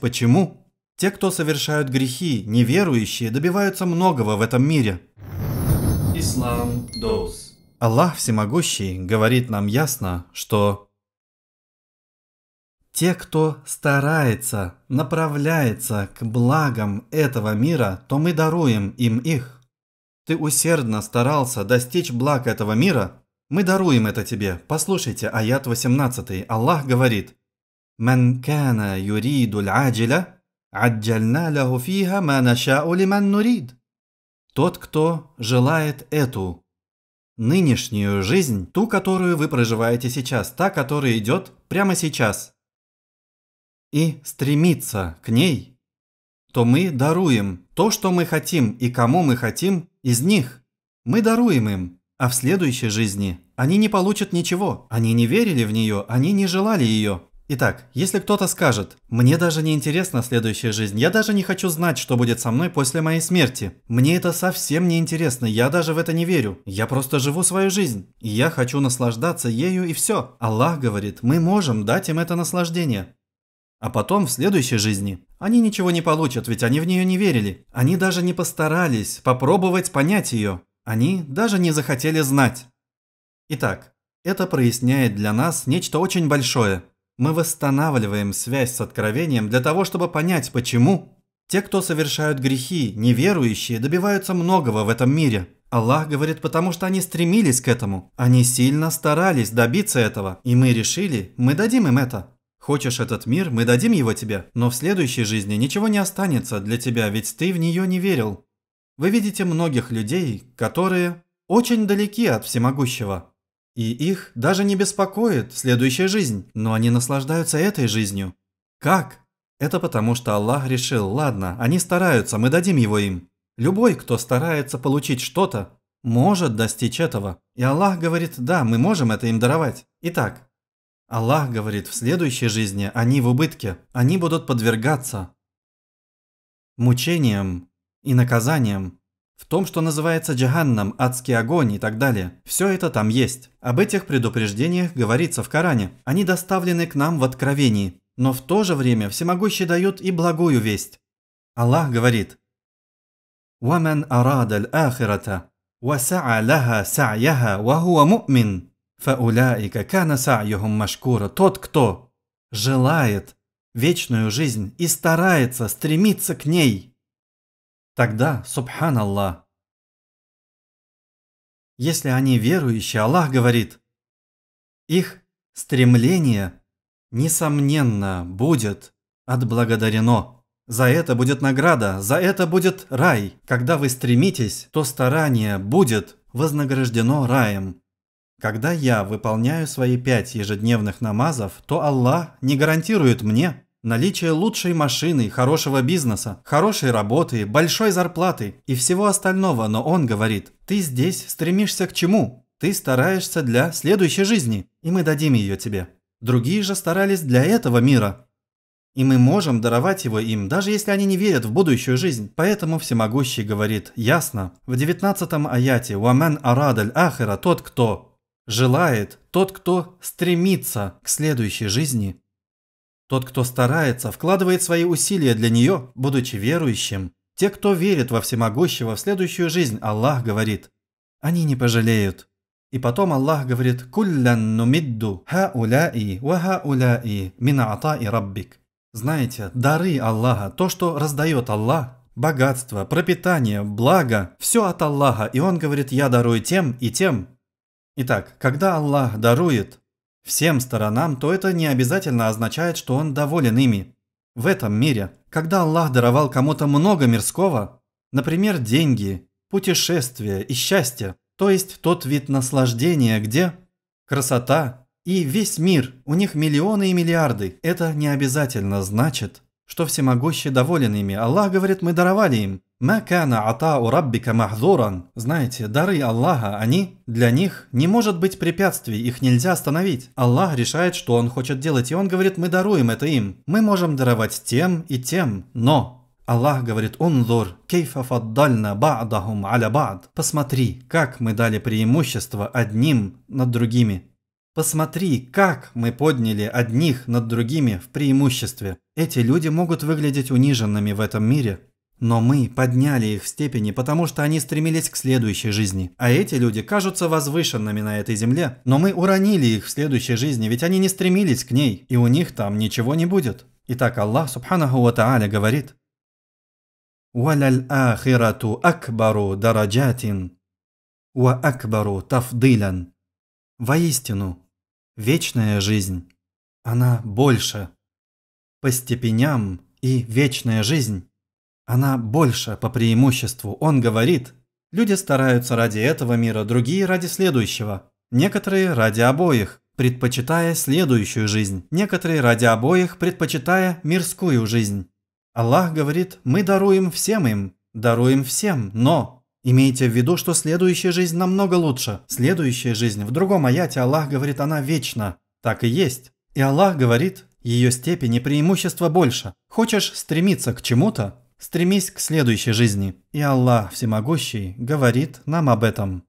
Почему? Те, кто совершают грехи, неверующие, добиваются многого в этом мире. Ислам Доус. Аллах Всемогущий говорит нам ясно, что те, кто старается, направляется к благам этого мира, то мы даруем им их. Ты усердно старался достичь благ этого мира, мы даруем это тебе. Послушайте, аят 18. Аллах говорит – من كان يريد العاجلة عجلنا له فيها ما نشاء لمن نريد. Тот, кто желает эту, нынешнюю жизнь, ту, которую вы проживаете сейчас, та, которая идет прямо сейчас, и стремится к ней, то мы даруем то, что мы хотим и кому мы хотим из них. Мы даруем им, а в следующей жизни они не получат ничего. Они не верили в нее, они не желали ее. Итак, если кто-то скажет, мне даже не интересна следующая жизнь, я даже не хочу знать, что будет со мной после моей смерти. Мне это совсем не интересно, я даже в это не верю. Я просто живу свою жизнь. И я хочу наслаждаться ею и все. Аллах говорит, мы можем дать им это наслаждение. А потом в следующей жизни они ничего не получат, ведь они в нее не верили. Они даже не постарались попробовать понять ее. Они даже не захотели знать. Итак, это проясняет для нас нечто очень большое. Мы восстанавливаем связь с откровением для того, чтобы понять, почему те, кто совершают грехи, неверующие, добиваются многого в этом мире. Аллах говорит, потому что они стремились к этому. Они сильно старались добиться этого. И мы решили, мы дадим им это. Хочешь этот мир, мы дадим его тебе, но в следующей жизни ничего не останется для тебя, ведь ты в нее не верил. Вы видите многих людей, которые очень далеки от всемогущего. И их даже не беспокоит следующая жизнь, но они наслаждаются этой жизнью. Как? Это потому, что Аллах решил, ладно, они стараются, мы дадим его им. Любой, кто старается получить что-то, может достичь этого. И Аллах говорит, да, мы можем это им даровать. Итак, Аллах говорит, в следующей жизни они в убытке, они будут подвергаться мучениям и наказаниям. В том, что называется джаханнам, адский огонь и так далее, все это там есть. Об этих предупреждениях говорится в Коране. Они доставлены к нам в Откровении. Но в то же время Всемогущий дает и благую весть. Аллах говорит «Ваман арадаль ахирата, васаа лаха саяха, вахуа му'мин, фауляика кана саюхум машкура». Тот, кто желает вечную жизнь и старается, стремится к ней – Тогда, субханаллах. Если они верующие, Аллах говорит, их стремление, несомненно, будет отблагодарено. За это будет награда, за это будет рай. Когда вы стремитесь, то старание будет вознаграждено раем. Когда я выполняю свои пять ежедневных намазов, то Аллах не гарантирует мне, Наличие лучшей машины, хорошего бизнеса, хорошей работы, большой зарплаты и всего остального, но он говорит, ты здесь стремишься к чему? Ты стараешься для следующей жизни, и мы дадим ее тебе. Другие же старались для этого мира. И мы можем даровать его им, даже если они не верят в будущую жизнь. Поэтому Всемогущий говорит, ясно, в 19-м аяте «Уамен арадаль ахера» тот, кто желает, тот, кто стремится к следующей жизни – тот, кто старается, вкладывает свои усилия для нее, будучи верующим. Те, кто верит во всемогущего в следующую жизнь, Аллах говорит, они не пожалеют. И потом Аллах говорит «Куллян нумидду ха уляи ва ха уляи мина ата и раббик». Знаете, дары Аллаха, то, что раздает Аллах, богатство, пропитание, благо, все от Аллаха, и Он говорит «Я дарую тем и тем». Итак, когда Аллах дарует, всем сторонам, то это не обязательно означает, что он доволен ими. В этом мире, когда Аллах даровал кому-то много мирского, например, деньги, путешествия и счастье, то есть тот вид наслаждения, где красота и весь мир, у них миллионы и миллиарды, это не обязательно значит, что всемогущий доволен ими. Аллах говорит, мы даровали им. Макана ата у раббика махдуран. Знаете, дары Аллаха, они, для них не может быть препятствий, их нельзя остановить. Аллах решает, что он хочет делать, и он говорит, мы даруем это им. Мы можем даровать тем и тем, но... Аллах говорит, «Унзур, кейфа фаддальна ба'дахум аля бад». Посмотри, как мы дали преимущество одним над другими. Посмотри, как мы подняли одних над другими в преимуществе. Эти люди могут выглядеть униженными в этом мире, но мы подняли их в степени, потому что они стремились к следующей жизни. А эти люди кажутся возвышенными на этой земле, но мы уронили их в следующей жизни, ведь они не стремились к ней, и у них там ничего не будет. Итак, Аллах Субханаху Ва Тааля говорит, «Валяль-ахирату акбару дараджатин, ва акбару тафдилян». Воистину, вечная жизнь, она больше. По степеням и вечная жизнь, она больше по преимуществу. Он говорит, люди стараются ради этого мира, другие ради следующего, некоторые ради обоих, предпочитая следующую жизнь, некоторые ради обоих, предпочитая мирскую жизнь. Аллах говорит, мы даруем всем им, даруем всем, но Имейте в виду, что следующая жизнь намного лучше. Следующая жизнь в другом аяте Аллах говорит, она вечна. Так и есть. И Аллах говорит, ее степени преимущества больше. Хочешь стремиться к чему-то? Стремись к следующей жизни. И Аллах Всемогущий говорит нам об этом.